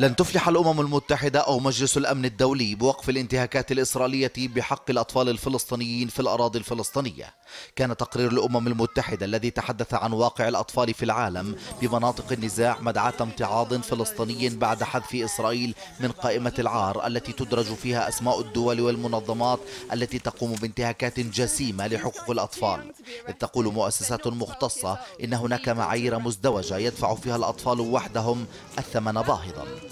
لن تفلح الأمم المتحدة أو مجلس الأمن الدولي بوقف الانتهاكات الإسرائيلية بحق الأطفال الفلسطينيين في الأراضي الفلسطينية كان تقرير الأمم المتحدة الذي تحدث عن واقع الأطفال في العالم بمناطق النزاع مدعاة امتعاض فلسطيني بعد حذف إسرائيل من قائمة العار التي تدرج فيها أسماء الدول والمنظمات التي تقوم بانتهاكات جسيمة لحقوق الأطفال إذ تقول مؤسسات مختصة إن هناك معايير مزدوجة يدفع فيها الأطفال وحدهم الثمن باهظاً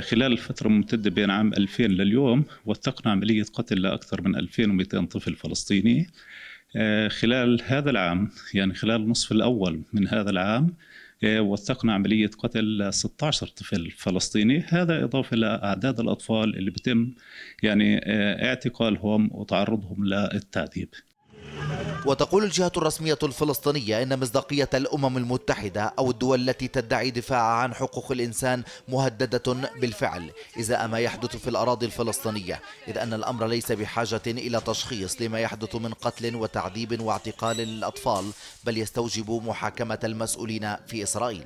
خلال الفترة الممتدة بين عام 2000 لليوم وثقنا عملية قتل لأكثر من 2200 طفل فلسطيني آه، خلال هذا العام يعني خلال النصف الأول من هذا العام آه، وثقنا عملية قتل 16 طفل فلسطيني هذا إضافة لأعداد الأطفال اللي بتم يعني آه، اعتقالهم وتعرضهم للتعذيب وتقول الجهة الرسمية الفلسطينية إن مصداقية الأمم المتحدة أو الدول التي تدعي دفاع عن حقوق الإنسان مهددة بالفعل إذا ما يحدث في الأراضي الفلسطينية إذ أن الأمر ليس بحاجة إلى تشخيص لما يحدث من قتل وتعذيب واعتقال للأطفال بل يستوجب محاكمة المسؤولين في إسرائيل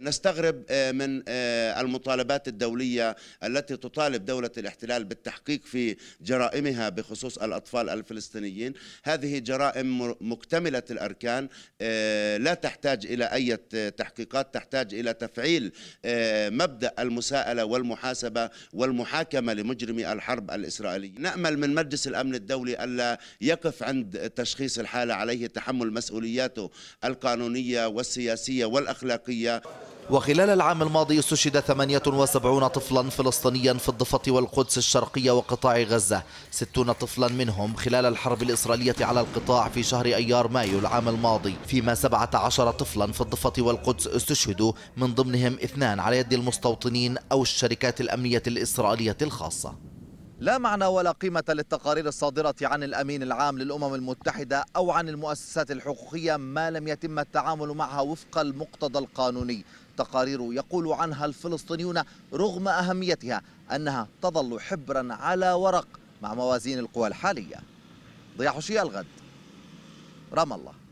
نستغرب آه، من آه، المطالبات الدولية التي تطالب دولة الاحتلال بالتحقيق في جرائمها بخصوص الأطفال الفلسطينيين هذه جرائم مكتملة الأركان آه، لا تحتاج إلى أي تحقيقات تحتاج إلى تفعيل مبدأ المساءلة والمحاسبة والمحاكمة لمجرمي الحرب الإسرائيلية نأمل من مجلس الأمن الدولي ألا يقف عند تشخيص الحالة عليه تحمل مسؤولياته القانونية والسياسية والأخلاقية وخلال العام الماضي استشهد 78 طفلا فلسطينيا في الضفة والقدس الشرقية وقطاع غزة 60 طفلا منهم خلال الحرب الإسرائيلية على القطاع في شهر أيار مايو العام الماضي فيما 17 طفلا في الضفة والقدس استشهدوا من ضمنهم اثنان على يد المستوطنين أو الشركات الأمنية الإسرائيلية الخاصة لا معنى ولا قيمة للتقارير الصادرة عن الأمين العام للأمم المتحدة أو عن المؤسسات الحقوقية ما لم يتم التعامل معها وفق المقتضى القانوني تقارير يقول عنها الفلسطينيون رغم أهميتها أنها تظل حبرا على ورق مع موازين القوى الحالية ضياء حشي الغد رام الله